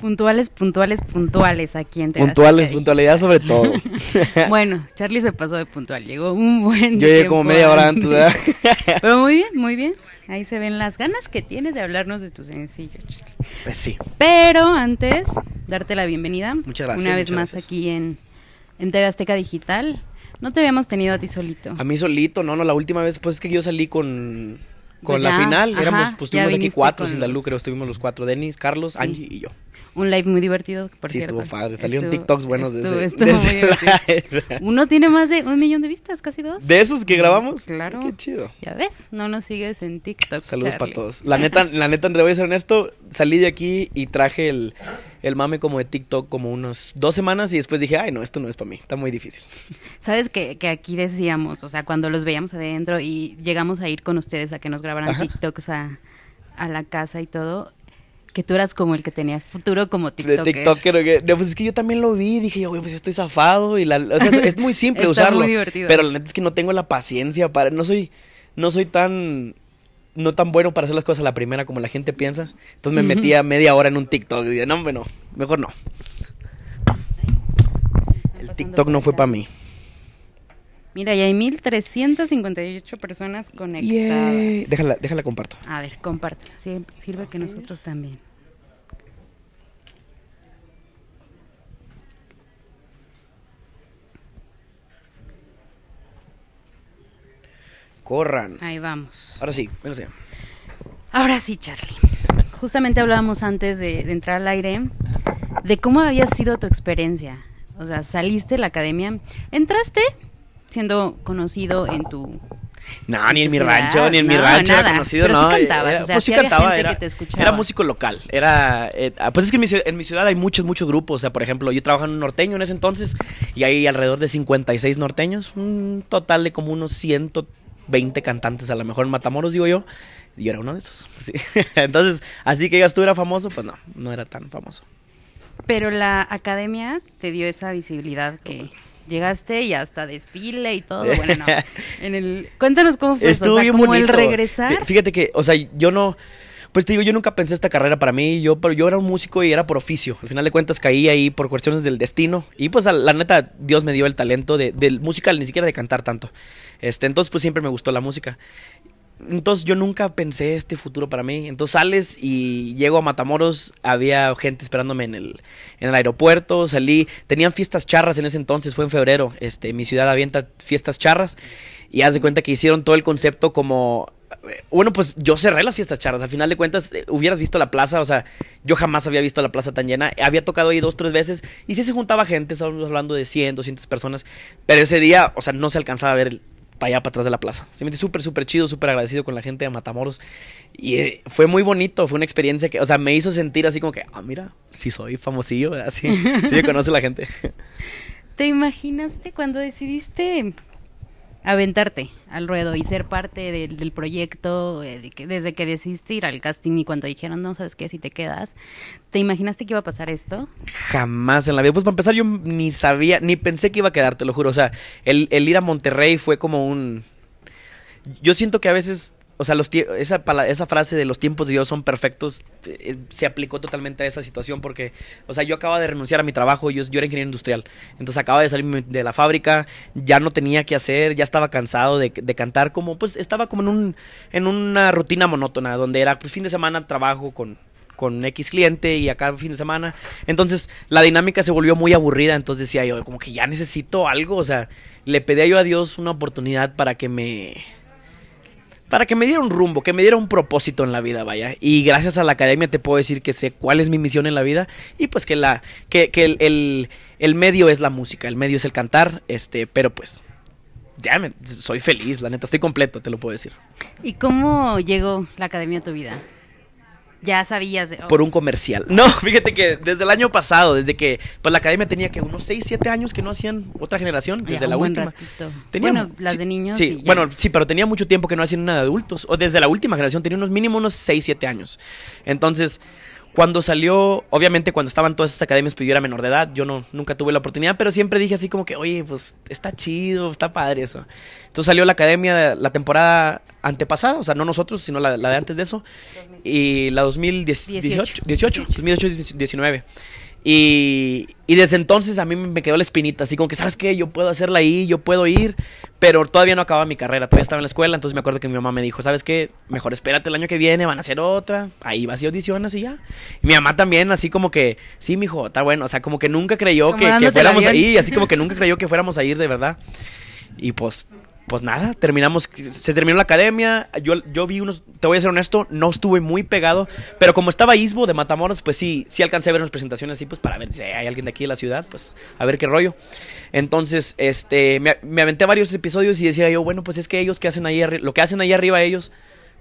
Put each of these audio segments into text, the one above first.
Puntuales, puntuales, puntuales aquí en Puntuales, puntualidad sobre todo. bueno, Charlie se pasó de puntual, llegó un buen Yo llegué como media hora antes, Pero muy bien, muy bien. Ahí se ven las ganas que tienes de hablarnos de tu sencillo, Charlie. Pues sí. Pero antes, darte la bienvenida. Muchas gracias. Una vez más aquí en, en TV Azteca Digital. No te habíamos tenido a ti solito. A mí solito, no, no, la última vez, pues es que yo salí con, con pues la final. Éramos, pues estuvimos aquí cuatro, sin la estuvimos los cuatro, Denis, Carlos, Angie y yo un live muy divertido, por sí, estuvo padre, salieron TikToks buenos de ese, Uno tiene más de un millón de vistas, casi dos. ¿De esos que grabamos? Claro. Qué chido. Ya ves, no nos sigues en TikTok, Saludos para todos. La neta, la neta, te voy a ser honesto, salí de aquí y traje el, mame como de TikTok como unos dos semanas y después dije, ay, no, esto no es para mí, está muy difícil. Sabes que, que, aquí decíamos, o sea, cuando los veíamos adentro y llegamos a ir con ustedes a que nos grabaran TikToks a, a la casa y todo, que tú eras como el que tenía futuro como TikToker. De pues es que yo también lo vi. Dije, güey, pues estoy zafado. Y o sea, es muy simple usarlo. Pero la neta es que no tengo la paciencia para. No soy, no soy tan. No tan bueno para hacer las cosas a la primera como la gente piensa. Entonces me metía media hora en un TikTok. Y dije, no, bueno, mejor no. El TikTok no fue para mí. Mira, ya hay 1.358 personas conectadas. Déjala, déjala, comparto. A ver, compártela. sirve que nosotros también. Corran. Ahí vamos. Ahora sí, Ahora sí, Charlie. Justamente hablábamos antes de, de entrar al aire de cómo había sido tu experiencia. O sea, saliste de la academia, entraste, siendo conocido en tu no, ni en mi rancho, ni en mi rancho era conocido, Pero Sí cantabas, o sea, pues sí gente que te escuchaba. Era músico local, era, eh, ah, pues es que en mi, ciudad hay muchos, muchos grupos, o sea, por ejemplo, yo trabajaba en un norteño en ese entonces y hay alrededor de 56 norteños, un total de como unos 120 cantantes, a lo mejor en Matamoros, digo yo, y yo era uno de esos. Sí. entonces, así que digas tú era famoso, pues no, no era tan famoso. Pero la academia te dio esa visibilidad que llegaste y hasta desfile y todo. Bueno, En el, cuéntanos cómo fue el regresar. Fíjate que, o sea, yo no pues te digo, yo nunca pensé esta carrera para mí, yo, pero yo era un músico y era por oficio. Al final de cuentas caí ahí por cuestiones del destino. Y pues la neta, Dios me dio el talento de, música, ni siquiera de cantar tanto. Este, entonces pues siempre me gustó la música. Entonces yo nunca pensé este futuro para mí. Entonces sales y llego a Matamoros, había gente esperándome en el, en el aeropuerto, salí, tenían fiestas charras en ese entonces, fue en febrero, este, mi ciudad avienta fiestas charras y haz de cuenta que hicieron todo el concepto como... Eh, bueno, pues yo cerré las fiestas charras. Al final de cuentas, eh, hubieras visto la plaza. O sea, yo jamás había visto la plaza tan llena. Había tocado ahí dos, tres veces. Y sí se juntaba gente. Estábamos hablando de 100, 200 personas. Pero ese día, o sea, no se alcanzaba a ver el, para allá, para atrás de la plaza. Se me súper, súper chido, súper agradecido con la gente de Matamoros. Y eh, fue muy bonito, fue una experiencia que, o sea, me hizo sentir así como que, ah, mira, sí soy famosillo, así, sí me conoce la gente. ¿Te imaginaste cuando decidiste aventarte al ruedo y ser parte del, proyecto eh, desde que decidiste ir al casting y cuando dijeron no sabes qué si te quedas te imaginaste que iba a pasar esto jamás en la vida pues para empezar yo ni sabía ni pensé que iba a quedarte, lo juro o sea el, el ir a Monterrey fue como un yo siento que a veces o sea, los esa, esa frase de los tiempos de Dios son perfectos eh, eh, se aplicó totalmente a esa situación porque, o sea, yo acababa de renunciar a mi trabajo, yo, yo era ingeniero industrial, entonces acababa de salir de la fábrica, ya no tenía que hacer, ya estaba cansado de, cantar, como pues estaba como en, un, en una rutina monótona, donde era pues fin de semana trabajo con, con X cliente y acá fin de semana. Entonces la dinámica se volvió muy aburrida. Entonces decía yo, como que ya necesito algo. O sea, le pedía yo a Dios una oportunidad para que me para que me diera un rumbo, que me diera un propósito en la vida, vaya. Y gracias a la academia te puedo decir que sé cuál es mi misión en la vida y pues que la que, el, medio es la música, el medio es el cantar, este, pero pues ya soy feliz, la neta, estoy completo, te lo puedo decir. ¿Y cómo llegó la academia a tu vida? Ya sabías de... Por un comercial. No, fíjate que desde el año pasado, desde que pues la academia tenía que unos 6, 7 años que no hacían otra generación, desde la última. bueno, las de niños. Sí, bueno, sí, pero tenía mucho tiempo que no hacían nada de adultos. O desde la última generación tenía unos mínimo unos 6, 7 años. Entonces, cuando salió, obviamente cuando estaban todas esas academias, pues yo era menor de edad, yo no, nunca tuve la oportunidad, pero siempre dije así como que, oye, pues está chido, está padre eso. Entonces salió la academia de la temporada antepasada, o sea, no nosotros, sino la, de antes de eso, y la 2018, 18, 18. 2018-19. Y, desde entonces a mí me quedó la espinita, así como que, ¿sabes qué? Yo puedo hacerla ahí, yo puedo ir, pero todavía no acababa mi carrera, todavía estaba en la escuela, entonces me acuerdo que mi mamá me dijo, ¿sabes qué? Mejor espérate el año que viene, van a hacer otra, ahí vas y audicionas y ya. Y mi mamá también, así como que, sí, mijo, está bueno, o sea, como que nunca creyó que, que fuéramos ahí, así como que nunca creyó que fuéramos a ir de verdad. Y pues pues nada, terminamos, se terminó la academia, yo, yo vi unos, te voy a ser honesto, no estuve muy pegado, pero como estaba Isbo de Matamoros, pues sí, sí alcancé a ver unas presentaciones así, pues para ver si hay alguien de aquí de la ciudad, pues a ver qué rollo. Entonces, este, me, aventé varios episodios y decía yo, bueno, pues es que ellos ¿qué hacen ahí, lo que hacen ahí arriba ellos,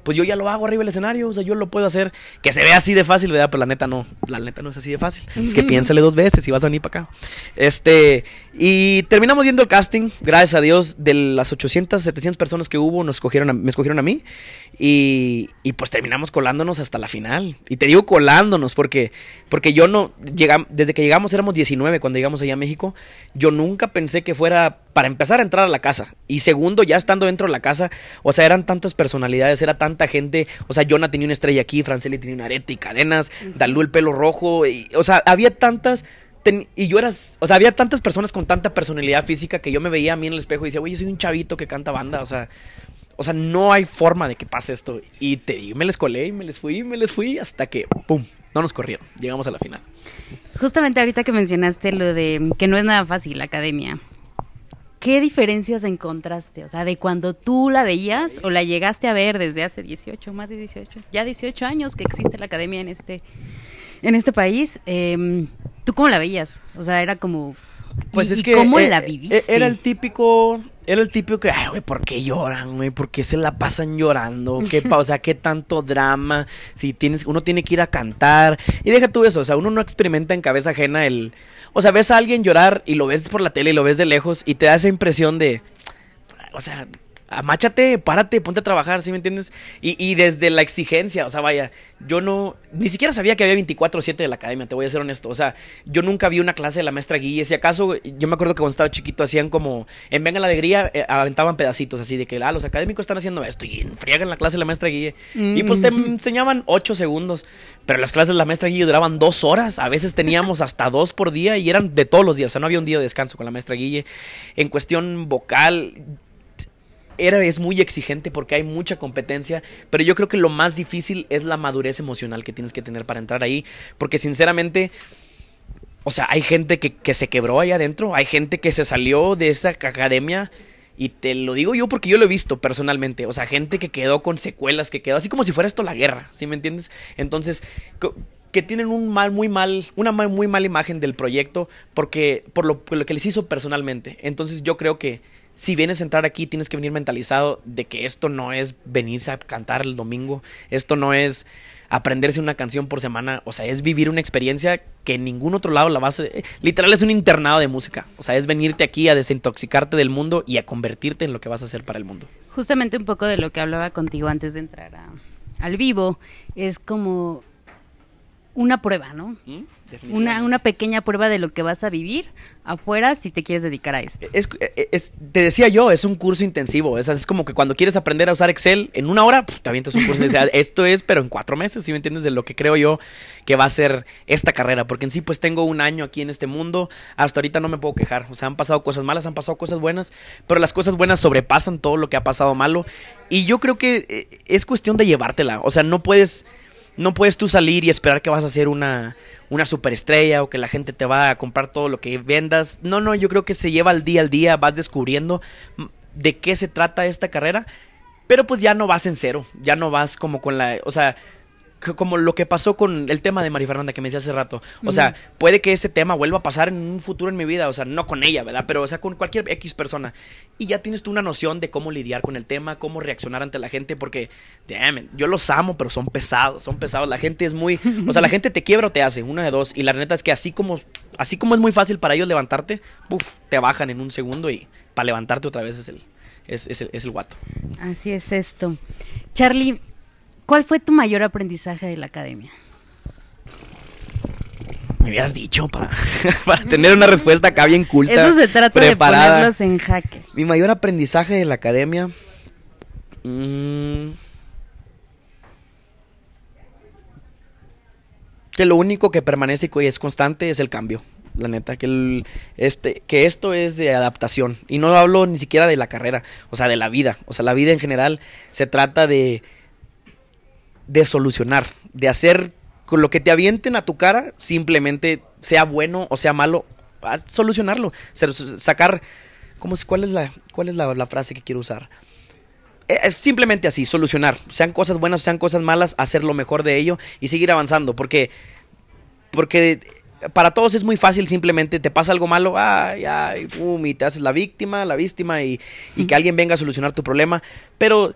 pues yo ya lo hago arriba del escenario, o sea, yo lo puedo hacer que se vea así de fácil, ¿verdad? Pero la neta no, la neta no es así de fácil. Es que piénsale dos veces y vas a venir para acá. Este, y terminamos viendo el casting, gracias a Dios, de las 800, 700 personas que hubo, nos escogieron me escogieron a mí y, y, pues terminamos colándonos hasta la final. Y te digo colándonos porque, porque yo no, desde que llegamos éramos 19 cuando llegamos allá a México, yo nunca pensé que fuera para empezar a entrar a la casa. Y segundo, ya estando dentro de la casa, o sea, eran tantas personalidades, era tanta gente. O sea, Jonah tenía una estrella aquí, Franceli tenía una arete y cadenas, Dalú el pelo rojo. o sea, había tantas. y yo eras o sea, había tantas personas con tanta personalidad física que yo me veía a mí en el espejo y decía, yo soy un chavito que canta banda, o sea, o sea, no hay forma de que pase esto. Y te digo, me les colé y me les fui, y me les fui hasta que, ¡pum!, no nos corrieron, llegamos a la final. Justamente ahorita que mencionaste lo de que no es nada fácil la academia, ¿qué diferencias encontraste? O sea, de cuando tú la veías o la llegaste a ver desde hace 18, más de 18, ya 18 años que existe la academia en este, en este país, em, ¿tú cómo la veías? O sea, era como... Pues es que, ¿Cómo eh, la eh, viviste? E-, era el típico, era el típico que, ay, güey, ¿por qué lloran, güey? ¿Por qué se la pasan llorando? ¿Qué o sea, qué tanto drama? Si tienes, uno tiene que ir a cantar. Y deja tú eso, o sea, uno no experimenta en cabeza ajena el, o sea, ves a alguien llorar y lo ves por la tele y lo ves de lejos y te da esa impresión de. O sea, amáchate, párate, ponte a trabajar, ¿sí me entiendes? Y, desde la exigencia, o sea, vaya, yo no, ni siquiera sabía que había 24-7 de la academia, te voy a ser honesto, o sea, yo nunca vi una clase de la maestra Guille, si acaso, yo me acuerdo que cuando estaba chiquito hacían como, en Venga la Alegría, eh, aventaban pedacitos así de que, ah, los académicos están haciendo esto y enfriagan la clase de la maestra Guille. Y pues te mm. enseñaban 8 segundos, pero las clases de la maestra Guille duraban 2 horas, a veces teníamos hasta 2 por día y eran de todos los días, o sea, no había un día de descanso con la maestra Guille. En cuestión vocal, es muy exigente porque hay mucha competencia, pero yo creo que lo más difícil es la madurez emocional que tienes que tener para entrar ahí, porque sinceramente... O sea, hay gente que, se quebró ahí adentro, hay gente que se salió de esa academia y te lo digo yo porque yo lo he visto personalmente. O sea, gente que quedó con secuelas, que quedó así como si fuera esto la guerra, ¿sí me entiendes? Entonces, que tienen un mal, muy mal, una muy mala imagen del proyecto porque, por lo que les hizo personalmente. Entonces yo creo que si vienes a entrar aquí, tienes que venir mentalizado de que esto no es venirse a cantar el domingo, esto no es aprenderse una canción por semana, o sea, es vivir una experiencia que en ningún otro lado la vas a... Literal es un internado de música, o sea, es venirte aquí a desintoxicarte del mundo y a convertirte en lo que vas a hacer para el mundo. Justamente un poco de lo que hablaba contigo antes de entrar al vivo, es como una prueba, ¿no? Mm, una, pequeña prueba de lo que vas a vivir afuera si te quieres dedicar a esto. Eh, eh, es, te decía yo, es un curso intensivo. Es, es como que cuando quieres aprender a usar Excel en una hora, también te avientas un curso. Ah, esto es, pero en cuatro meses, si me entiendes, de lo que creo yo que va a ser esta carrera. Porque en sí, pues tengo un año aquí en este mundo. Hasta ahorita no me puedo quejar. O sea, han pasado cosas malas, han pasado cosas buenas, pero las cosas buenas sobrepasan todo lo que ha pasado malo. Y yo creo que eh, es cuestión de llevártela. O sea, no puedes no puedes tú salir y esperar que vas a ser una, una superestrella o que la gente te va a comprar todo lo que vendas. No, no, yo creo que se lleva al día al día, vas descubriendo de qué se trata esta carrera, pero pues ya no vas en cero, ya no vas como con la, o sea, como lo que pasó con el tema de María Fernanda que me decía hace rato. O sea, puede que ese tema vuelva a pasar en un futuro en mi vida, o sea, no con ella, ¿verdad? Pero, o sea, con cualquier X persona. Y ya tienes tú una noción de cómo lidiar con el tema, cómo reaccionar ante la gente, porque, damn, yo los amo, pero son pesados, son pesados. La gente es muy, o sea, la gente te quiebra o te hace, una de dos. Y la neta es que así como, así como es muy fácil para ellos levantarte, te bajan en un segundo y para levantarte otra vez es el, es, es el guato. Así es esto. Charlie, ¿Cuál fue tu mayor aprendizaje de la academia? Me hubieras dicho para, tener una respuesta acá bien culta. Eso se trata de ponerlos en jaque. Mi mayor aprendizaje de la academia. Mm, que lo único que permanece y es constante es el cambio la neta, que, el, este, que esto es de adaptación. Y no hablo ni siquiera de la carrera, o sea, de la vida. O sea, la vida en general se trata de de solucionar, de hacer con lo que te avienten a tu cara, simplemente sea bueno o sea malo, solucionarlo, sacar, ¿cuál es, la, frase que quiero usar? Eh, simplemente así, solucionar, sean cosas buenas, sean cosas malas, hacer lo mejor de ello y seguir avanzando, porque, porque para todos es muy fácil, simplemente te pasa algo malo, ay, y te haces la víctima, la víctima, y que alguien venga a solucionar tu problema, pero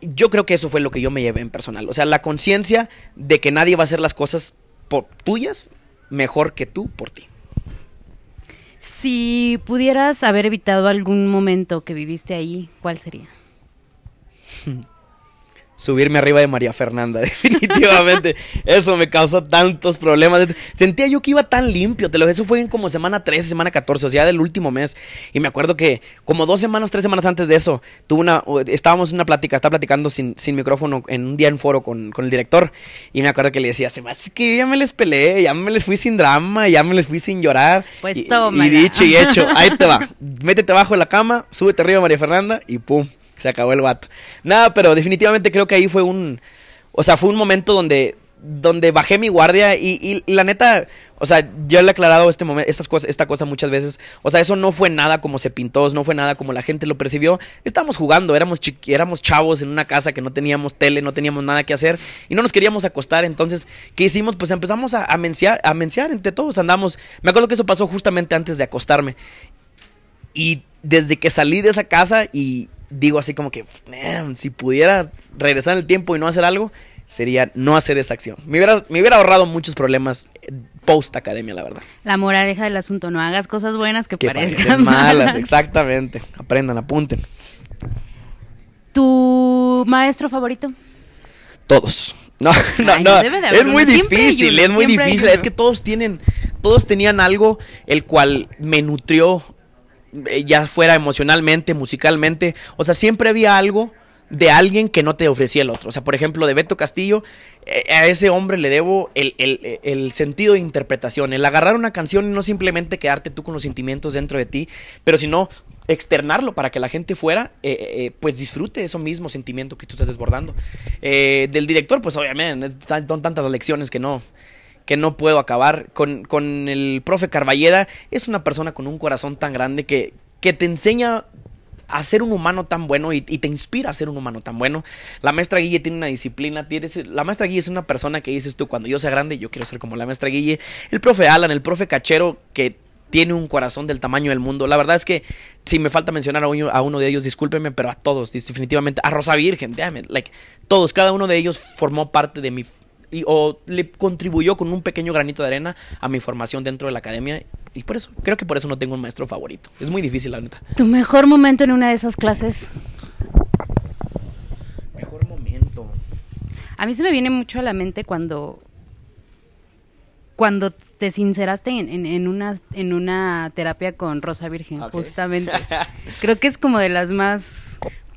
yo creo que eso fue lo que yo me llevé en personal. O sea, la conciencia de que nadie va a hacer las cosas por tuyas mejor que tú por ti. Si pudieras haber evitado algún momento que viviste ahí, ¿cuál sería? subirme arriba de María Fernanda, definitivamente. eso me causó tantos problemas. Sentía yo que iba tan limpio, te lo eso fue en como semana 13, semana 14, o sea, del último mes. Y me acuerdo que como dos semanas, tres semanas antes de eso, tuve una, estábamos en una plática, estaba platicando sin, sin micrófono en un día en foro con, el director. Y me acuerdo que le decía, se me hace que ya me les peleé, ya me les fui sin drama, ya me les fui sin llorar. Pues y, dicho y hecho, ahí te va. Métete abajo de la cama, súbete arriba María Fernanda y pum, se acabó el vato. Nada, pero definitivamente creo que ahí fue un. O sea, fue un momento donde. Donde bajé mi guardia y, la neta, o sea, yo le he aclarado este momento, estas cosas, esta cosa muchas veces. O sea, eso no fue nada como se pintó, no fue nada como la gente lo percibió. Estábamos jugando, éramos, éramos chavos en una casa que no teníamos tele, no teníamos nada que hacer y no nos queríamos acostar. Entonces, ¿qué hicimos? Pues empezamos a, a menciar, a menciar entre todos. Andamos, me acuerdo que eso pasó justamente antes de acostarme. Y desde que salí de esa casa y digo así como que, si pudiera regresar en el tiempo y no hacer algo, sería no hacer esa acción. Me hubiera, ahorrado muchos problemas eh, post academia, la verdad. La moraleja del asunto, no hagas cosas buenas que, parezcan malas. Exactamente, aprendan, apunten. ¿Tu maestro favorito? Todos. No, no, no. muy es muy difícil, es muy difícil. Es que todos tienen, todos tenían algo el cual me nutrió eh, ya fuera emocionalmente, musicalmente, o sea, siempre había algo de alguien que no te ofrecía el otro. O sea, por ejemplo, de Beto Castillo, eh, a ese hombre le debo el, sentido de interpretación, el agarrar una canción y no simplemente quedarte tú con los sentimientos dentro de ti, pero sino externarlo para que la gente fuera, eh, pues disfrute eso mismo sentimiento que tú estás desbordando. del director, pues obviamente, son tantas lecciones que no, que no puedo acabar. Con, el profe Carballeda es una persona con un corazón tan grande que, que te enseña a ser un humano tan bueno y, te inspira a ser un humano tan bueno. La maestra Guille tiene una disciplina. la maestra Guille es una persona que dices tú, cuando yo sea grande, yo quiero ser como la maestra Guille. El profe Alan, el profe Cachero, que tiene un corazón del tamaño del mundo. La verdad es que si me falta mencionar a uno, a uno de ellos, discúlpeme pero a todos, definitivamente, a Rosa Virgen, like, todos, cada uno de ellos formó parte de mi, y, o le contribuyó con un pequeño granito de arena a mi formación dentro de la academia. Y por eso, creo que por eso no tengo un maestro favorito. Es muy difícil, la neta. ¿Tu mejor momento en una de esas clases? Mejor momento. A mí se me viene mucho a la mente cuando cuando te sinceraste en, una, en una terapia con Rosa Virgen, justamente. Creo que es como de las más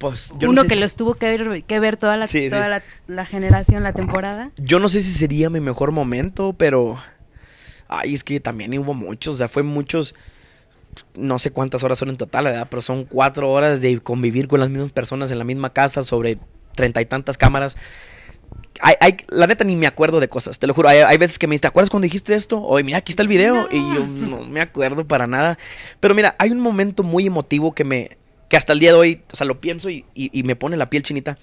pues, Uno que los tuvo que ver, que ver toda, la, La, generación, la temporada. Yo no sé si sería mi mejor momento, pero. Ay, es que también hubo muchos, o sea, fue muchos. No sé cuántas horas son en total, ¿verdad? Pero son cuatro horas de convivir con las mismas personas en la misma casa sobre treinta y tantas cámaras. Hay, la neta ni me acuerdo de cosas, te lo juro. Hay, veces que me dices, ¿te acuerdas cuando dijiste esto? Oye, mira, aquí está el video. Y yo no me acuerdo para nada. Pero mira, hay un momento muy emotivo que me, que hasta el día de hoy, o sea, lo pienso y, me pone la piel chinita.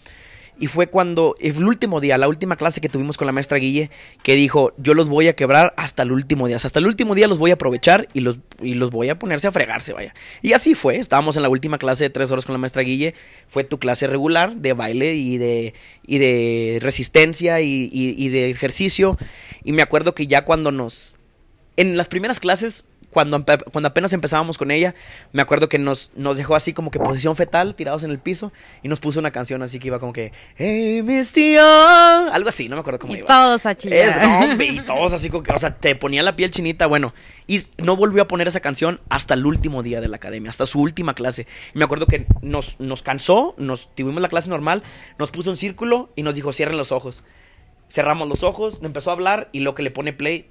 Y fue cuando, el último día, la última clase que tuvimos con la maestra Guille, que dijo, yo los voy a quebrar hasta el último día. hasta el último día los voy a aprovechar y los, los voy a ponerse a fregarse, vaya. Y así fue, estábamos en la última clase de tres horas con la maestra Guille. Fue tu clase regular de baile y de, y de resistencia y, y de ejercicio. Y me acuerdo que ya cuando nos... En las primeras clases cuando, cuando apenas empezábamos con ella, me acuerdo que nos, nos dejó así como que posición fetal, tirados en el piso, y nos puso una canción así que iba como que, hey, mis tío, algo así, no me acuerdo cómo y iba. Todos a es, y todos así como que, o sea, te ponía la piel chinita, bueno, y no volvió a poner esa canción hasta el último día de la academia, hasta su última clase. me acuerdo que nos, nos cansó, nos tuvimos la clase normal, nos puso un círculo y nos dijo, cierren los ojos. Cerramos los ojos, empezó a hablar y lo que le pone play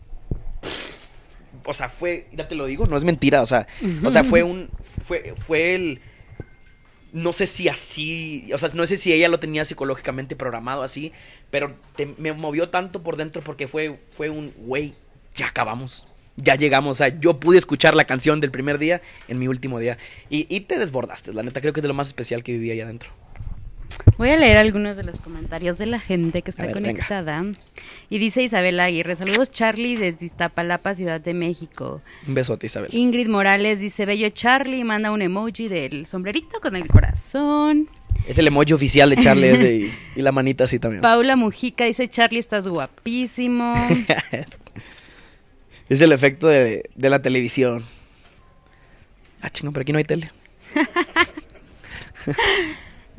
o sea, fue, ya te lo digo, no es mentira, o sea, o sea, fue un, fue, fue el, no sé si así, o sea, no sé si ella lo tenía psicológicamente programado así, pero me movió tanto por dentro porque fue, fue un, güey, ya acabamos, ya llegamos, o sea, yo pude escuchar la canción del primer día en mi último día y, y te desbordaste, la neta, creo que es de lo más especial que viví allá adentro. Voy a leer algunos de los comentarios de la gente que está conectada. Y dice Isabel Aguirre, saludos Charlie desde Iztapalapa, Ciudad de México. Un besote Isabel. Ingrid Morales dice, bello Charlie, manda un emoji del sombrerito con el corazón. Es el emoji oficial de Charlie y, la manita así también. Paula Mujica dice, Charlie, estás guapísimo. es el efecto de, de la televisión. Ah, chingón, pero aquí no hay tele.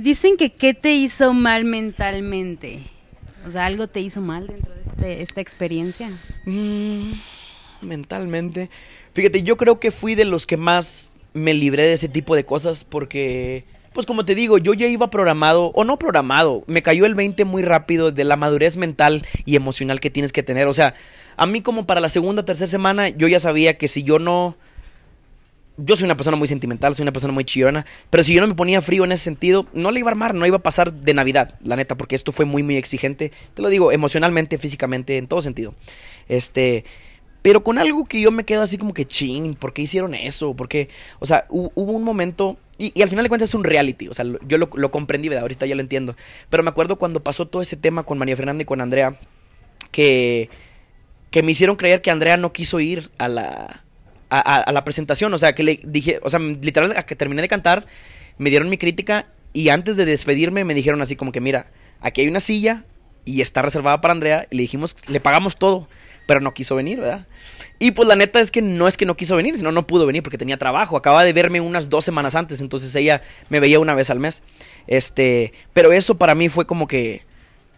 Dicen que qué te hizo mal mentalmente. O sea, algo te hizo mal dentro de este, esta experiencia. Mm, mentalmente. Fíjate, yo creo que fui de los que más me libré de ese tipo de cosas porque, pues como te digo, yo ya iba programado, o no programado, me cayó el 20 muy rápido de la madurez mental y emocional que tienes que tener. O sea, a mí como para la segunda o tercera semana, yo ya sabía que si yo no yo soy una persona muy sentimental, soy una persona muy chirona, pero si yo no me ponía frío en ese sentido, no le iba a armar, no iba a pasar de Navidad, la neta, porque esto fue muy, muy exigente, te lo digo, emocionalmente, físicamente, en todo sentido. Este, pero con algo que yo me quedo así como que ching, ¿por qué hicieron eso? ¿Por qué? o sea, hubo un momento, y, al final de cuentas es un reality, o sea, yo lo, comprendí, ¿verdad? Ahorita ya lo entiendo, pero me acuerdo cuando pasó todo ese tema con María Fernanda y con Andrea, que, que me hicieron creer que Andrea no quiso ir a la a, la presentación. O sea, que le dije, o sea, literal, a que terminé de cantar, me dieron mi crítica y antes de despedirme me dijeron así como que, mira, aquí hay una silla y está reservada para Andrea. Y le dijimos, le pagamos todo, pero no quiso venir, ¿verdad? Y pues la neta es que no es que no quiso venir, sino no pudo venir porque tenía trabajo. acababa de verme unas dos semanas antes, entonces ella me veía una vez al mes. Este, pero eso para mí fue como que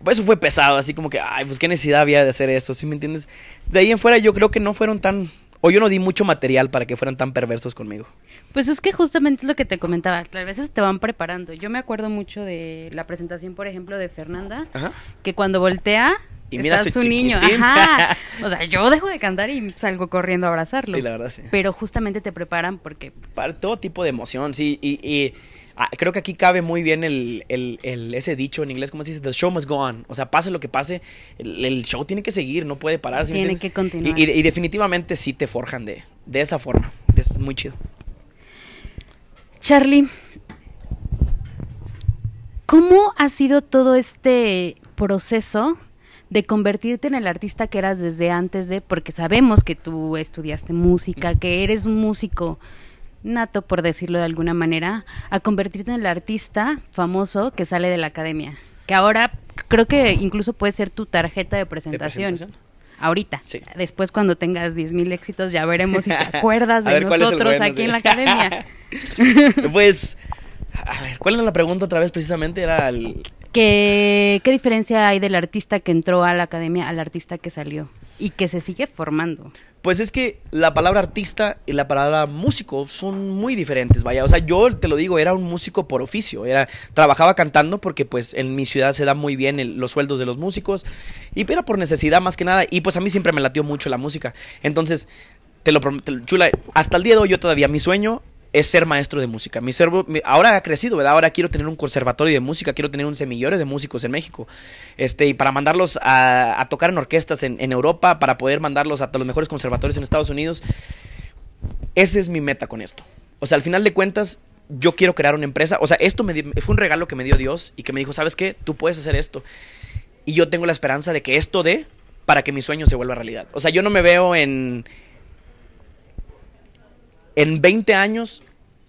pues, eso fue pesado, así como que, ay, pues qué necesidad había de hacer eso, ¿sí me entiendes? De ahí en fuera yo creo que no fueron tan o yo no di mucho material para que fueran tan perversos conmigo. Pues es que justamente es lo que te comentaba, a veces te van preparando. Yo me acuerdo mucho de la presentación, por ejemplo, de Fernanda, que cuando voltea y mira está su, niño. Ajá. O sea, yo dejo de cantar y salgo corriendo a abrazarlo. Sí, la verdad, sí. Pero justamente te preparan porque... Pues, para todo tipo de emoción, sí. y Ah, creo que aquí cabe muy bien el, ese dicho en inglés, ¿cómo se dice? The show must go on. O sea, pase lo que pase, el, show tiene que seguir, no puede parar. tiene que continuar. Y, definitivamente sí te forjan de, de esa forma. Es muy chido. Charlie, ¿cómo ha sido todo este proceso? de convertirte en el artista que eras desde antes de, porque sabemos que tú estudiaste música, que eres un músico nato, por decirlo de alguna manera, a convertirte en el artista famoso que sale de la academia. Que ahora creo que incluso puede ser tu tarjeta de presentación. Ahorita. Después cuando tengas 10.000 éxitos ya veremos si te acuerdas de nosotros aquí en la academia. pues, a ver, ¿cuál era la pregunta otra vez precisamente? Era ¿Qué, ¿Qué diferencia hay del artista que entró a la academia al artista que salió y que se sigue formando? Pues es que la palabra artista y la palabra músico son muy diferentes, vaya. O sea, yo te lo digo, era un músico por oficio. Era, trabajaba cantando porque pues en mi ciudad se da muy bien los sueldos de los músicos. Y era por necesidad más que nada. Y pues a mí siempre me latió mucho la música. Entonces, te lo prometo, chula, hasta el día de hoy yo todavía mi sueño es ser maestro de música. Mi servo, ahora ha crecido, ¿verdad? Ahora quiero tener un conservatorio de música, quiero tener un semillero de músicos en México. Este, y para mandarlos a, tocar en orquestas en, Europa, para poder mandarlos a los mejores conservatorios en Estados Unidos. Esa es mi meta con esto. O sea, al final de cuentas, yo quiero crear una empresa. O sea, esto fue un regalo que me dio Dios y que me dijo, ¿sabes qué? Tú puedes hacer esto. Y yo tengo la esperanza de que esto dé para que mi sueño se vuelva realidad. O sea, yo no me veo en, en 20 años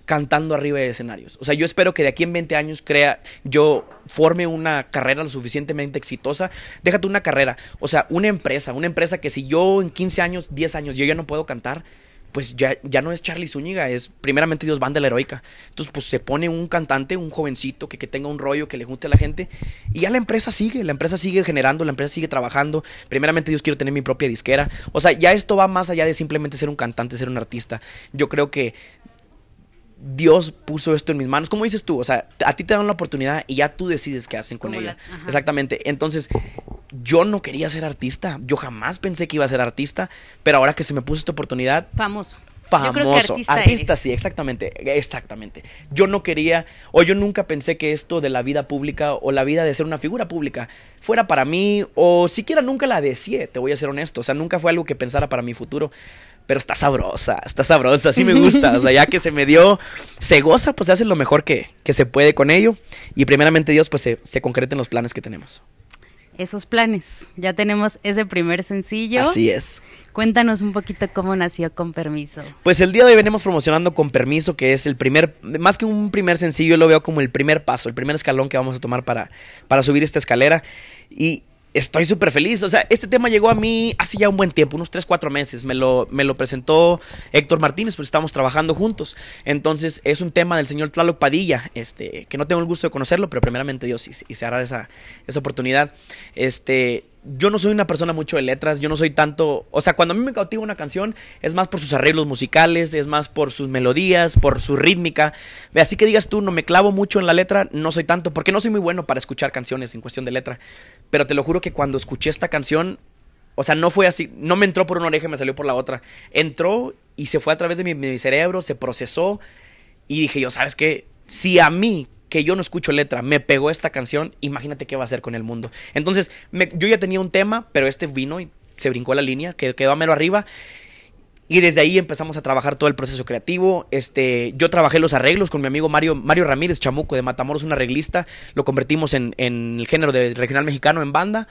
cantando arriba de escenarios. O sea, yo espero que de aquí en 20 años crea, yo forme una carrera lo suficientemente exitosa. Déjate una carrera, o sea, una empresa, una empresa que si yo en 15 años, 10 años, yo ya no puedo cantar, pues ya, ya no es Charlie Zúñiga, es primeramente Dios Banda la Heroica. Entonces, pues se pone un cantante, un jovencito que, que tenga un rollo, que le guste a la gente, y ya la empresa sigue, la empresa sigue generando, la empresa sigue trabajando. Primeramente Dios quiero tener mi propia disquera. O sea, ya esto va más allá de simplemente ser un cantante, ser un artista. Yo creo que Dios puso esto en mis manos. ¿Cómo dices tú? O sea, a ti te dan la oportunidad y ya tú decides qué hacen con ella. Exactamente. Entonces, yo no quería ser artista. Yo jamás pensé que iba a ser artista, pero ahora que se me puso esta oportunidad. Famoso. Famoso. artista, artista sí, exactamente, exactamente. Yo no quería, o yo nunca pensé que esto de la vida pública o la vida de ser una figura pública fuera para mí, o siquiera nunca la deseé, te voy a ser honesto. O sea, nunca fue algo que pensara para mi futuro pero está sabrosa, está sabrosa, sí me gusta. o sea, ya que se me dio, se goza, pues se hace lo mejor que, que se puede con ello. Y primeramente Dios, pues se, se concreten los planes que tenemos. Esos planes, ya tenemos ese primer sencillo. Así es. Cuéntanos un poquito cómo nació Con Permiso. Pues el día de hoy venimos promocionando Con Permiso, que es el primer, más que un primer sencillo, yo lo veo como el primer paso, el primer escalón que vamos a tomar para, para subir esta escalera. Y estoy súper feliz. O sea, este tema llegó a mí hace ya un buen tiempo, unos 3, 4 meses. Me lo, me lo presentó Héctor Martínez, pues estamos trabajando juntos. Entonces, es un tema del señor Tlaloc Padilla, este, que no tengo el gusto de conocerlo, pero primeramente Dios y, y se hará esa, esa oportunidad. Este, yo no soy una persona mucho de letras, yo no soy tanto, o sea, cuando a mí me cautiva una canción es más por sus arreglos musicales, es más por sus melodías, por su rítmica. Así que digas tú, no me clavo mucho en la letra, no soy tanto, porque no soy muy bueno para escuchar canciones en cuestión de letra. Pero te lo juro que cuando escuché esta canción, o sea, no fue así, no me entró por una oreja y me salió por la otra. Entró y se fue a través de mi, cerebro, se procesó y dije yo, ¿sabes qué? Si a mí que yo no escucho letra, me pegó esta canción, imagínate qué va a hacer con el mundo. Entonces, yo ya tenía un tema, pero este vino y se brincó la línea, que quedó a mero arriba. Y desde ahí empezamos a trabajar todo el proceso creativo. Este, yo trabajé los arreglos con mi amigo Mario, Mario Ramírez Chamuco de Matamoros, un arreglista. Lo convertimos en, el género de regional mexicano en banda.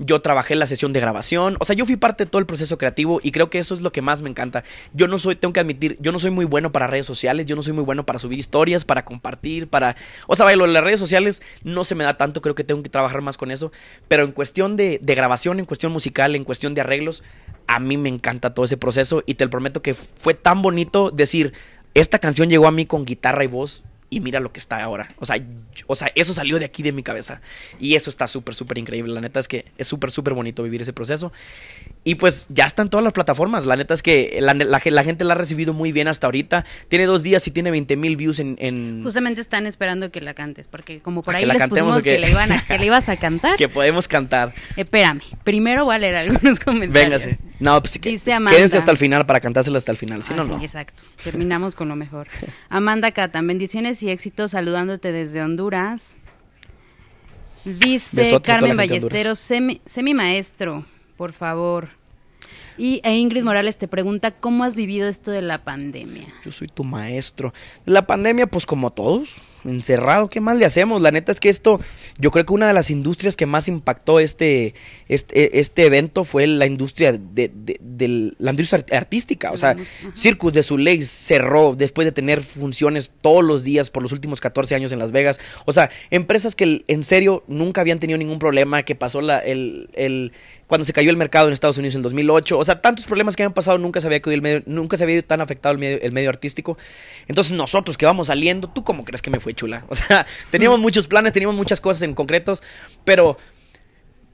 Yo trabajé la sesión de grabación. O sea, yo fui parte de todo el proceso creativo y creo que eso es lo que más me encanta. Yo no soy, tengo que admitir, yo no soy muy bueno para redes sociales, yo no soy muy bueno para subir historias, para compartir, para. O sea, bailo, las redes sociales no se me da tanto, creo que tengo que trabajar más con eso. Pero en cuestión de grabación, en cuestión musical, en cuestión de arreglos, a mí me encanta todo ese proceso y te lo prometo que fue tan bonito decir, esta canción llegó a mí con guitarra y voz y mira lo que está ahora. O sea, o sea, eso salió de aquí de mi cabeza. Y eso está súper, súper increíble. La neta es que es súper, súper bonito vivir ese proceso. Y pues ya están todas las plataformas. La neta es que la, gente la ha recibido muy bien hasta ahorita. Tiene dos días y tiene 20 mil views en, Justamente están esperando que la cantes, porque como por ahí que les pusimos que, le ibas a cantar. que podemos cantar. Espérame, primero voy a leer algunos comentarios. Véngase. No, pues quédense hasta el final para cantársela hasta el final. Si ah, no. Exacto. Terminamos con lo mejor. Amanda Catan, bendiciones y éxito saludándote desde Honduras. Dice Carmen Ballesteros, sé mi, maestro, por favor. Y e Ingrid Morales te pregunta, ¿cómo has vivido esto de la pandemia? Yo soy tu maestro. La pandemia, pues como todos, encerrado, ¿qué más le hacemos? La neta es que esto, yo creo que una de las industrias que más impactó este, este, e, este evento fue la industria de, la industria artística. O sea, Circus de Soleil cerró después de tener funciones todos los días por los últimos 14 años en Las Vegas. O sea, empresas que en serio nunca habían tenido ningún problema, que pasó la, el, cuando se cayó el mercado en Estados Unidos en 2008. O sea, tantos problemas que han pasado, nunca se había el medio, nunca se había tan afectado el medio, el medio artístico. Entonces nosotros que vamos saliendo, ¿tú cómo crees que me fue? chula. O sea, teníamos muchos planes, teníamos muchas cosas en concretos, pero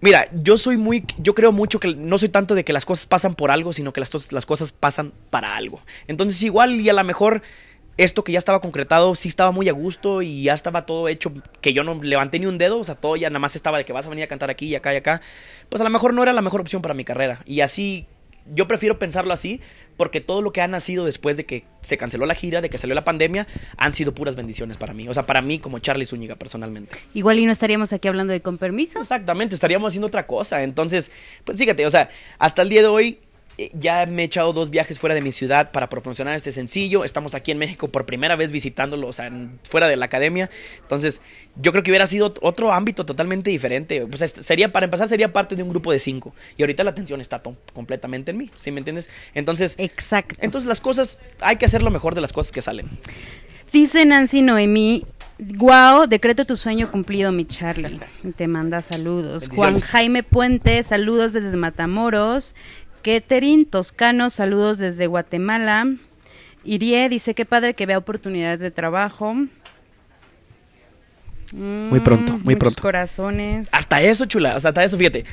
mira, yo soy muy, yo creo mucho que no soy tanto de que las cosas pasan por algo, sino que las, las cosas pasan para algo. Entonces igual y a lo mejor esto que ya estaba concretado sí estaba muy a gusto y ya estaba todo hecho, que yo no levanté ni un dedo, o sea, todo ya nada más estaba de que vas a venir a cantar aquí y acá y acá, pues a lo mejor no era la mejor opción para mi carrera. Y así, yo prefiero pensarlo así, porque todo lo que ha nacido después de que se canceló la gira, de que salió la pandemia, han sido puras bendiciones para mí. O sea, para mí como Charlie Zúñiga personalmente. Igual y no estaríamos aquí hablando de con permiso. Exactamente, estaríamos haciendo otra cosa. Entonces, pues fíjate, o sea, hasta el día de hoy eh, ya me he echado dos viajes fuera de mi ciudad para proporcionar este sencillo. Estamos aquí en México por primera vez visitándolo, o sea, fuera de la academia. Entonces, yo creo que hubiera sido otro ámbito totalmente diferente. sería, para empezar, sería parte de un grupo de cinco. Y ahorita la atención está completamente en mí, ¿sí me entiendes? Entonces, Exacto. Entonces, las cosas, hay que hacer lo mejor de las cosas que salen. Dice Nancy Noemí, Wow, decreto tu sueño cumplido, mi Charlie. Te manda saludos. Juan Jaime Puente, saludos desde Matamoros. Keterin Toscano, saludos desde Guatemala. Irie dice, qué padre que vea oportunidades de trabajo. Muy pronto, mm, muy pronto. corazones. Hasta eso, chula, hasta eso, fíjate.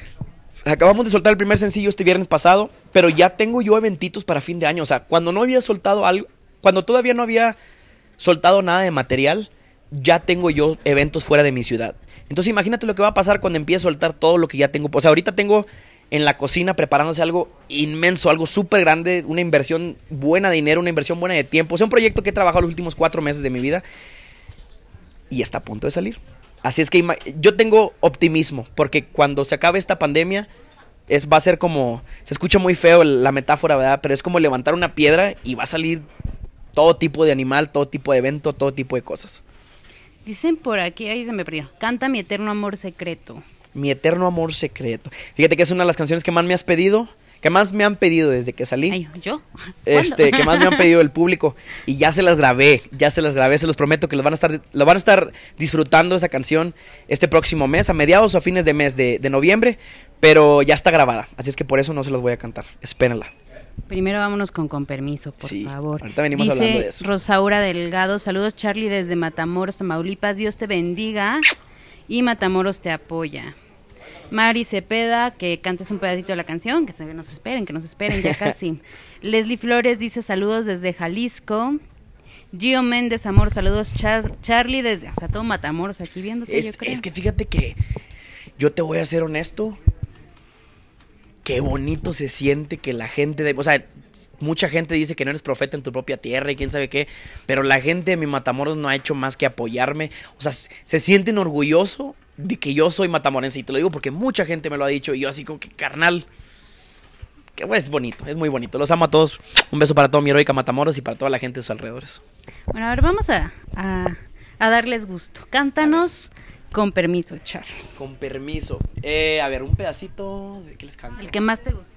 Acabamos de soltar el primer sencillo este viernes pasado, pero ya tengo yo eventitos para fin de año. O sea, cuando no había soltado algo, cuando todavía no había soltado nada de material, ya tengo yo eventos fuera de mi ciudad. Entonces imagínate lo que va a pasar cuando empiece a soltar todo lo que ya tengo. O sea, ahorita tengo en la cocina preparándose algo inmenso, algo súper grande, una inversión buena de dinero, una inversión buena de tiempo. es un proyecto que he trabajado los últimos cuatro meses de mi vida y está a punto de salir. Así es que yo tengo optimismo, porque cuando se acabe esta pandemia, es, va a ser como, se escucha muy feo la metáfora, ¿verdad? Pero es como levantar una piedra y va a salir todo tipo de animal, todo tipo de evento, todo tipo de cosas. Dicen por aquí, ahí se me perdió, canta mi eterno amor secreto. Mi eterno amor secreto. Fíjate que es una de las canciones que más me has pedido. Que más me han pedido desde que salí. Ay, ¿Yo? Este, que más me han pedido el público. Y ya se las grabé, ya se las grabé, se los prometo que los van a estar, lo van a estar disfrutando esa canción este próximo mes, a mediados o a fines de mes de, noviembre. Pero ya está grabada, así es que por eso no se los voy a cantar. Espérenla. Primero vámonos con con permiso, por favor. Ahorita venimos hablando de eso. Rosaura Delgado, saludos Charlie desde Matamoros, Tamaulipas. Dios te bendiga y Matamoros te apoya. Mari Cepeda, que cantes un pedacito de la canción, que nos esperen, que nos esperen ya casi. Leslie Flores dice saludos desde Jalisco. Gio Méndez Amor, saludos Charlie desde, o sea, todo Matamoros aquí viéndote, yo creo. Es que fíjate que yo te voy a ser honesto. Qué bonito se siente que la gente de, o sea, mucha gente dice que no eres profeta en tu propia tierra y quién sabe qué, pero la gente de mi Matamoros no ha hecho más que apoyarme. O sea, se sienten orgullosos de que yo soy matamorense y te lo digo porque mucha gente me lo ha dicho y yo así como que carnal. Que es bonito, es muy bonito. Los amo a todos. Un beso para todo mi heroica Matamoros y para toda la gente de sus alrededores. Bueno, a ver, vamos a, darles gusto. Cántanos. Con permiso, Charlie. Con permiso. Eh, a ver, un pedacito de qué les canto. El que más te guste.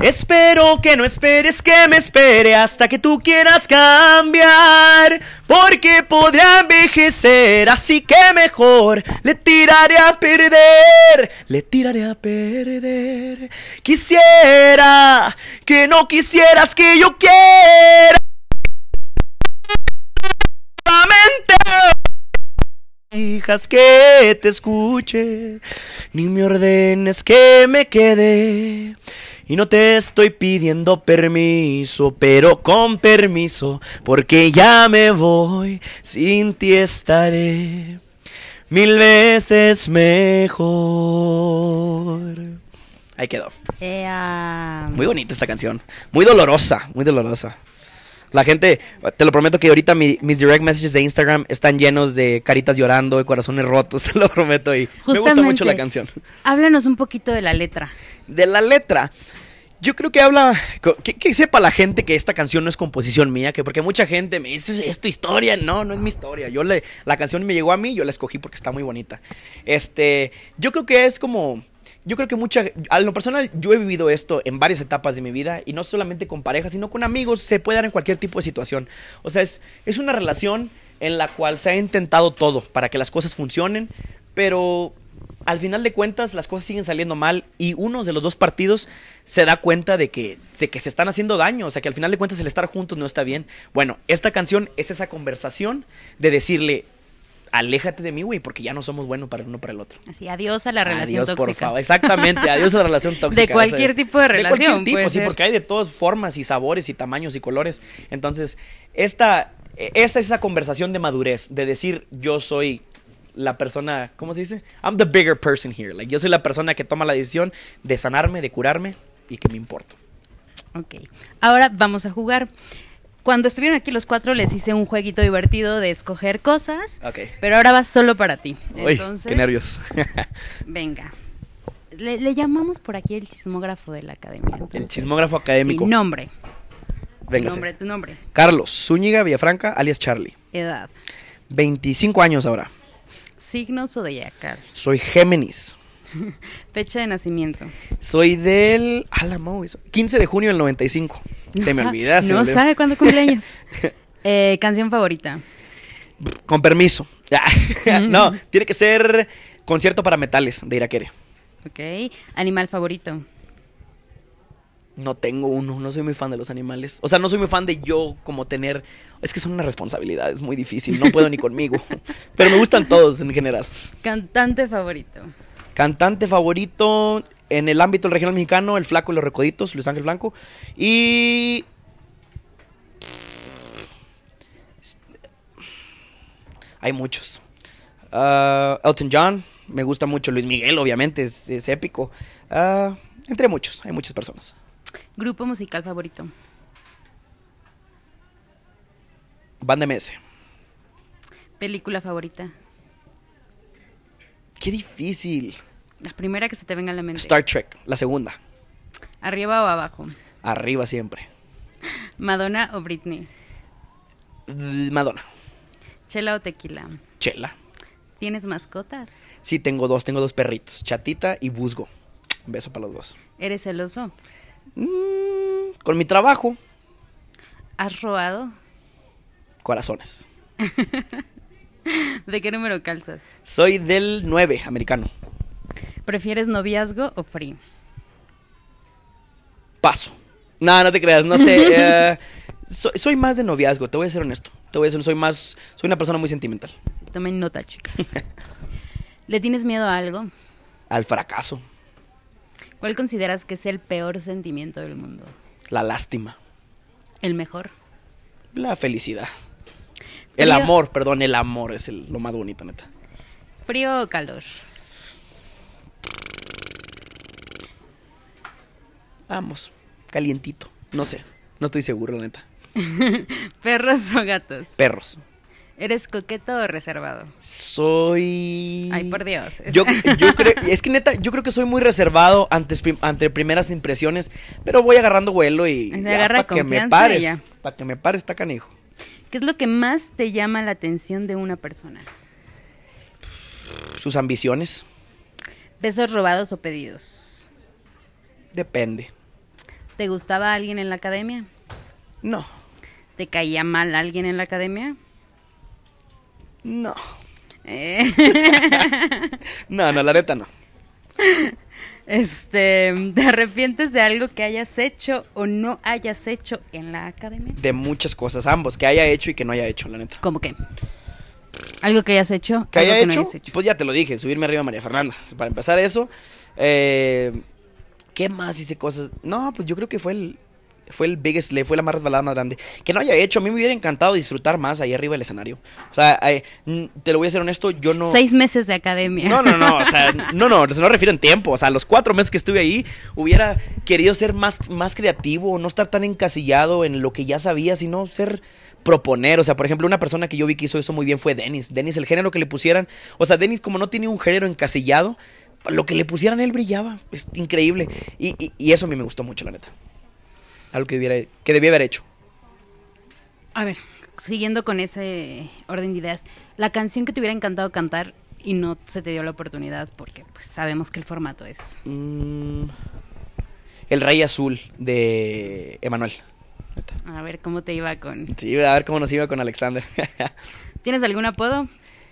Espero que no esperes que me espere hasta que tú quieras cambiar, porque podría envejecer, así que mejor le tiraré a perder, le tiraré a perder. Quisiera que no quisieras que yo quiera. Hijas que te escuche, ni me ordenes que me quede. Y no te estoy pidiendo permiso, pero con permiso, porque ya me voy, sin ti estaré mil veces mejor. Ahí quedó. Muy bonita esta canción, muy dolorosa, muy dolorosa. La gente, te lo prometo que ahorita mis direct messages de Instagram están llenos de caritas llorando, de corazones rotos, te lo prometo. Y me gusta mucho la canción. Háblanos un poquito de la letra. De la letra. Yo creo que habla, que, sepa la gente que esta canción no es composición mía, que porque mucha gente me dice, es tu historia, no, no es mi historia, yo le, la canción me llegó a mí, yo la escogí porque está muy bonita. Este, yo creo que es como, yo creo que mucha, a lo personal, yo he vivido esto en varias etapas de mi vida y no solamente con parejas, sino con amigos, se puede dar en cualquier tipo de situación. O sea, es, es una relación en la cual se ha intentado todo para que las cosas funcionen, pero al final de cuentas las cosas siguen saliendo mal y uno de los dos partidos se da cuenta de que, de que se están haciendo daño, o sea que al final de cuentas el estar juntos no está bien. Bueno, esta canción es esa conversación de decirle, aléjate de mí, güey, porque ya no somos buenos para el uno para el otro. Así, adiós a la relación adiós, por favor. Exactamente, adiós a la relación tóxica. De cualquier tipo de relación. De cualquier tipo, sí, porque hay de todas formas y sabores y tamaños y colores. Entonces, esta, e, esa es esa conversación de madurez, de decir, yo soy la persona, ¿cómo se dice? I'm the bigger person here. Like, yo soy la persona que toma la decisión de sanarme, de curarme y que me importa. Ok, ahora vamos a jugar. Cuando estuvieron aquí los cuatro les hice un jueguito divertido de escoger cosas, pero ahora va solo para ti. qué nervios. venga. Le, llamamos por aquí el chismógrafo de la academia. el chismógrafo académico. Sí, nombre. Venga. Tu nombre, tu nombre. Carlos Zúñiga Villafranca, alias Charlie. Edad. 25 años ahora. Signo zodiacal. Soy Géminis. Fecha de nacimiento. Soy del. Alamo, 15 de junio del 95. se me olvida. No sabe cuándo cumpleaños. Eh, canción favorita. Con permiso. no, mm. tiene que ser concierto para metales de Iraquere. Ok. Animal favorito. No tengo uno, no soy muy fan de los animales. O sea, no soy muy fan de yo como tener... Es que son una responsabilidad, es muy difícil, no puedo ni conmigo. Pero me gustan todos en general. Cantante favorito. Cantante favorito en el ámbito regional mexicano, El Flaco y los Recoditos, Luis Ángel Blanco. Y... Hay muchos. Ah, Elton John, me gusta mucho. Luis Miguel, obviamente, es, épico. Ah, entre muchos, hay muchas personas. Grupo musical favorito. de MS. Película favorita. Qué difícil. La primera que se te venga a la mente. Star Trek, la segunda. ¿Arriba o abajo? Arriba siempre. ¿Madonna o Britney? Madonna. ¿Chela o tequila? Chela. ¿Tienes mascotas? Sí, tengo dos. Tengo dos perritos, Chatita y Busgo. Un beso para los dos. ¿Eres celoso? Mm, con mi trabajo. ¿Has robado? Corazones. ¿De qué número calzas? Soy del 9, americano. ¿Prefieres noviazgo o free? Paso. No, no te creas, no sé. Eh, soy más de noviazgo, te voy a ser honesto. Te voy a soy más, soy una persona muy sentimental. Tomen nota, chicas. ¿Le tienes miedo a algo? Al fracaso. ¿Cuál consideras que es el peor sentimiento del mundo? La lástima. ¿El mejor? La felicidad. El amor, perdón, el amor es lo más bonito, neta. ¿Frío o calor? Vamos, calientito. No sé, no estoy seguro, neta. ¿Perros o gatos? Perros. ¿Eres coqueto o reservado? Soy. Ay, por Dios. Yo, creo, es que neta, yo creo que soy muy reservado ante, ante primeras impresiones, pero voy agarrando vuelo y. para que me pares. Para que me pares, está canijo. ¿Qué es lo que más te llama la atención de una persona? Sus ambiciones. ¿Besos robados o pedidos? Depende. ¿Te gustaba alguien en la academia? No. ¿Te caía mal alguien en la academia? No. Eh. no, no, la neta no. Este, ¿te arrepientes de algo que hayas hecho o no hayas hecho en la academia? De muchas cosas, ambos, que haya hecho y que no haya hecho, la neta. ¿Cómo qué? Algo que hayas hecho, que, haya que hecho. Pues ya te lo dije, subirme arriba a María Fernanda. Para empezar eso, eh, ¿qué más hice cosas? No, pues yo creo que fue el, fue el biggest le fue la más resbalada más grande. Que no haya hecho, a mí me hubiera encantado disfrutar más ahí arriba del escenario. O sea, eh, te lo voy a ser honesto, yo no... Seis meses de academia. No, no, no, o sea, no, no, no refiero en tiempo. O sea, los cuatro meses que estuve ahí, hubiera querido ser más, más creativo, no estar tan encasillado en lo que ya sabía, sino ser proponer. O sea, por ejemplo, una persona que yo vi que hizo eso muy bien fue Dennis. Dennis, el género que le pusieran. O sea, Dennis, como no tiene un género encasillado, lo que le pusieran él brillaba. Es increíble. Y, y, y eso a mí me gustó mucho, la neta algo que, que debía haber hecho. A ver, siguiendo con ese orden de ideas, la canción que te hubiera encantado cantar y no se te dio la oportunidad porque pues, sabemos que el formato es... Mm, el Rey Azul de Emanuel. A ver cómo te iba con... Sí, a ver cómo nos iba con Alexander. ¿Tienes algún apodo?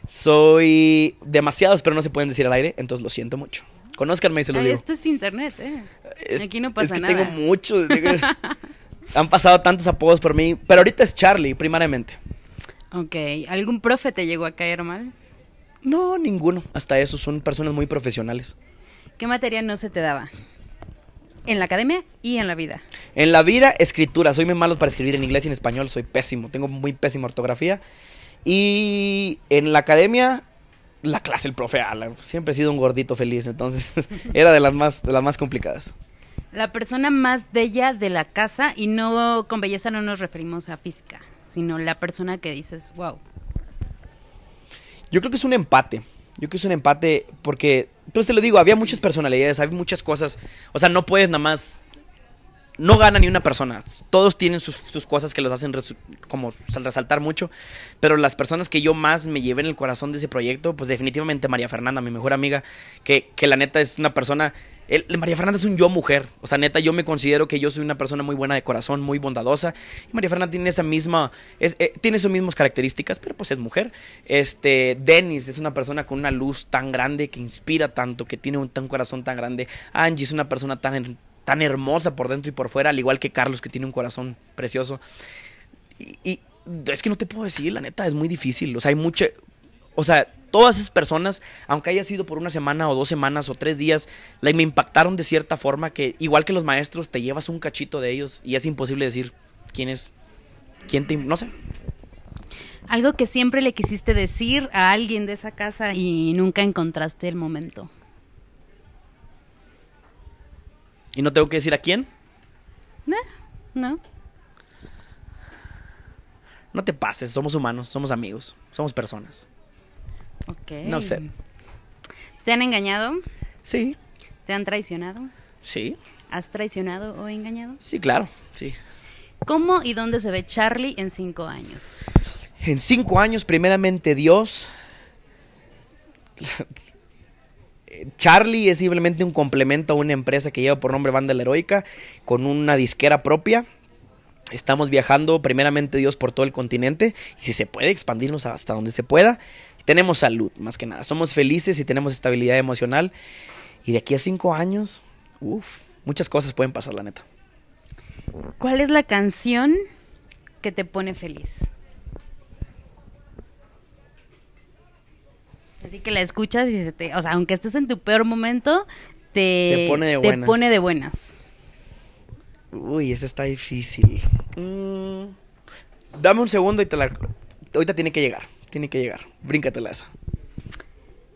Soy demasiados, pero no se pueden decir al aire, entonces lo siento mucho. Conózcanme y se lo Esto es internet, ¿eh? Aquí no pasa es que nada. Tengo muchos. han pasado tantos apodos por mí, pero ahorita es Charlie, primariamente. Ok. ¿Algún profe te llegó a caer mal? No, ninguno. Hasta eso, son personas muy profesionales. ¿Qué materia no se te daba? En la academia y en la vida. En la vida, escritura. Soy muy malo para escribir en inglés y en español. Soy pésimo. Tengo muy pésima ortografía. Y en la academia, la clase el profe Siempre he sido un gordito feliz, entonces era de las más, de las más complicadas. La persona más bella de la casa, y no con belleza no nos referimos a física, sino la persona que dices, wow. Yo creo que es un empate. Yo creo que es un empate porque, entonces pues, te lo digo, había muchas personalidades, hay muchas cosas. O sea, no puedes nada más no gana ni una persona. Todos tienen sus, cosas que los hacen como resaltar mucho. Pero las personas que yo más me llevé en el corazón de ese proyecto, pues definitivamente María Fernanda, mi mejor amiga, que, la neta es una persona... María Fernanda es un yo mujer. O sea, neta, yo me considero que yo soy una persona muy buena de corazón, muy bondadosa. Y María Fernanda tiene esa misma... Eh, tiene esas mismas características, pero pues es mujer. Este, Denis es una persona con una luz tan grande, que inspira tanto, que tiene un, un corazón tan grande. Angie es una persona tan tan hermosa por dentro y por fuera, al igual que Carlos, que tiene un corazón precioso. Y, es que no te puedo decir, la neta, es muy difícil. O sea, hay mucha. O sea, todas esas personas, aunque haya sido por una semana o dos semanas o tres días, me impactaron de cierta forma que, igual que los maestros, te llevas un cachito de ellos y es imposible decir quién es, quién te. No sé. Algo que siempre le quisiste decir a alguien de esa casa y nunca encontraste el momento. ¿Y no tengo que decir a quién? No, no. No te pases, somos humanos, somos amigos, somos personas. Ok. No sé. ¿Te han engañado? Sí. ¿Te han traicionado? Sí. ¿Has traicionado o engañado? Sí, claro, sí. ¿Cómo y dónde se ve Charlie en cinco años? En cinco años, primeramente Dios. Charlie es simplemente un complemento a una empresa que lleva por nombre Banda La Heroica, con una disquera propia. Estamos viajando primeramente Dios por todo el continente y si se puede expandirnos hasta donde se pueda. Tenemos salud, más que nada. Somos felices y tenemos estabilidad emocional. Y de aquí a cinco años, uff, muchas cosas pueden pasar, la neta. ¿Cuál es la canción que te pone feliz? Así que la escuchas y se te, o sea, aunque estés en tu peor momento, te, te, pone, de buenas. Uy, esa está difícil. Mm. Dame un segundo y te la... Ahorita tiene que llegar, tiene que llegar. Bríncatela esa.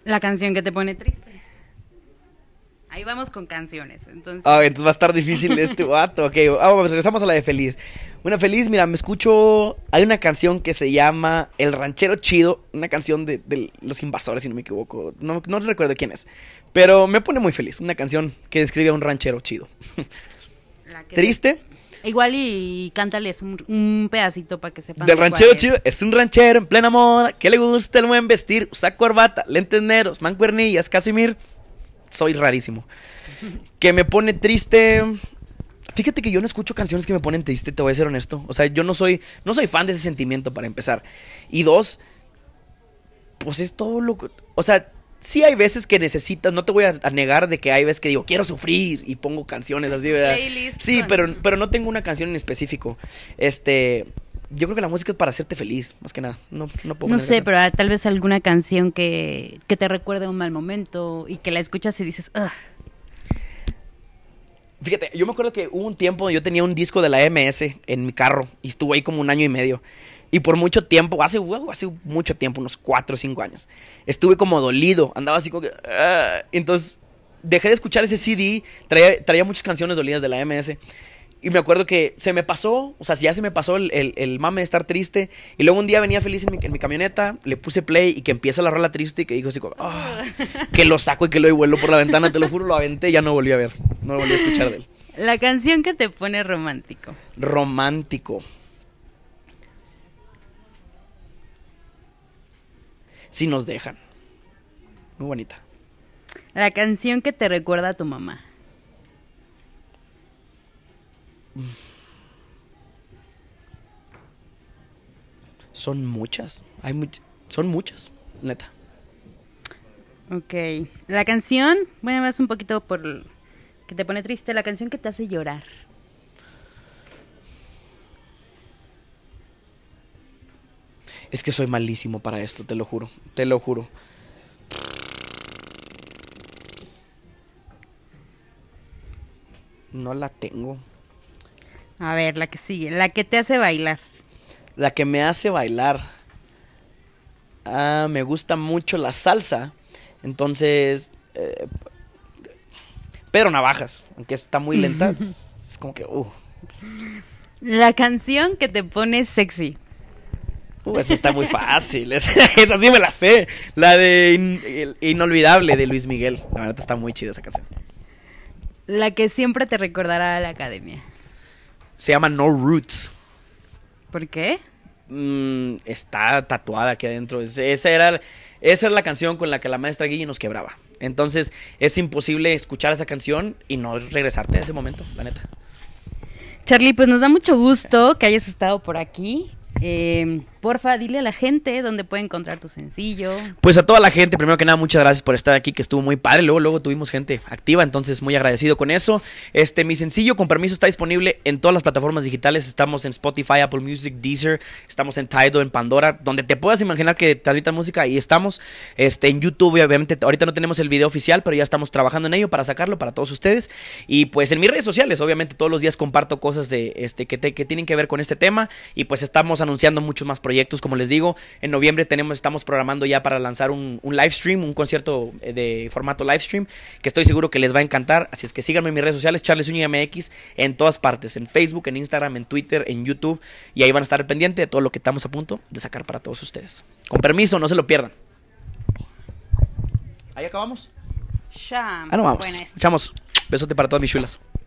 La canción que te pone triste. Ahí vamos con canciones. Entonces. Ah, entonces va a estar difícil este guato, Ok, ah, vamos, regresamos a la de Feliz. Bueno, Feliz, mira, me escucho. Hay una canción que se llama El Ranchero Chido. Una canción de, Los Invasores, si no me equivoco. No, recuerdo quién es. Pero me pone muy feliz. Una canción que describe a un ranchero chido. Triste. Igual y cántales un, pedacito para que sepan. Del ranchero chido, es un ranchero en plena moda, que le gusta el buen vestir, usa corbata, lentes negros, mancuernillas, casimir soy rarísimo. Que me pone triste. Fíjate que yo no escucho canciones que me ponen triste, te voy a ser honesto. O sea, yo no soy, no soy fan de ese sentimiento para empezar. Y dos, pues es todo lo O sea, sí hay veces que necesitas, no te voy a, negar de que hay veces que digo, quiero sufrir y pongo canciones así, ¿verdad? sí, pero, pero no tengo una canción en específico. Este, yo creo que la música es para hacerte feliz, más que nada. No, no, sé, pero tal vez alguna canción que, que te recuerde un mal momento y que la escuchas y dices, ¡ah! Fíjate, yo me acuerdo que hubo un tiempo, yo tenía un disco de la MS en mi carro y estuvo ahí como un año y medio. Y por mucho tiempo, hace, hace mucho tiempo, unos 4 o 5 años, estuve como dolido, andaba así como que... Ah". entonces dejé de escuchar ese CD, traía, traía, muchas canciones dolidas de la MS. Y me acuerdo que se me pasó, o sea, ya se me pasó el, el, el mame de estar triste. Y luego un día venía feliz en mi, en mi, camioneta, le puse play y que empieza la rola triste y que dijo así, como, ah, que lo saco y que lo vuelo por la ventana, te lo juro, lo aventé y ya no volví a ver, no volví a escuchar de él. La canción que te pone romántico. Romántico. si nos dejan. Muy bonita. La canción que te recuerda a tu mamá. Son muchas. Hay much, son muchas, neta. Ok. La canción, bueno, más un poquito por que te pone triste, la canción que te hace llorar. Es que soy malísimo para esto, te lo juro, te lo juro. No la tengo. A ver, la que sigue, la que te hace bailar. La que me hace bailar. Ah, me gusta mucho la salsa. Entonces, eh, Pero Navajas, aunque está muy lenta, es como que... Uh. La canción que te pone sexy. Pues está muy fácil. Esa, sí me la sé. La de Inolvidable de Luis Miguel. La verdad está muy chida esa canción. La que siempre te recordará a la academia. Se llama No Roots. ¿Por qué? Mm, está tatuada aquí adentro. esa era, esa la canción con la que la maestra Guille nos quebraba. Entonces es imposible escuchar esa canción y no regresarte a ese momento, la neta. Charlie, pues nos da mucho gusto que hayas estado por aquí. Eh, Porfa, dile a la gente dónde puede encontrar tu sencillo. Pues a toda la gente, primero que nada, muchas gracias por estar aquí, que estuvo muy padre. Luego, luego tuvimos gente activa, entonces muy agradecido con eso. Este, mi sencillo, con permiso, está disponible en todas las plataformas digitales. Estamos en Spotify, Apple Music, Deezer, estamos en Tidal, en Pandora, donde te puedas imaginar que te ahorita música y estamos. Este, en YouTube, obviamente, ahorita no tenemos el video oficial, pero ya estamos trabajando en ello para sacarlo para todos ustedes. Y pues en mis redes sociales, obviamente, todos los días comparto cosas de este que, que tienen que ver con este tema. Y pues estamos anunciando mucho más proyectos, como les digo. En noviembre tenemos, estamos programando ya para lanzar un, live stream, un concierto eh, de formato live stream, que estoy seguro que les va a encantar. Así es que síganme en mis redes sociales, Charles Uña MX, en todas partes, en Facebook, en Instagram, en Twitter, en YouTube, y ahí van a estar pendiente de todo lo que estamos a punto de sacar para todos ustedes. Con permiso, no se lo pierdan. Ahí acabamos. Ya. Ah, no vamos. Chamos, Echamos. Besote para todas mis chulas.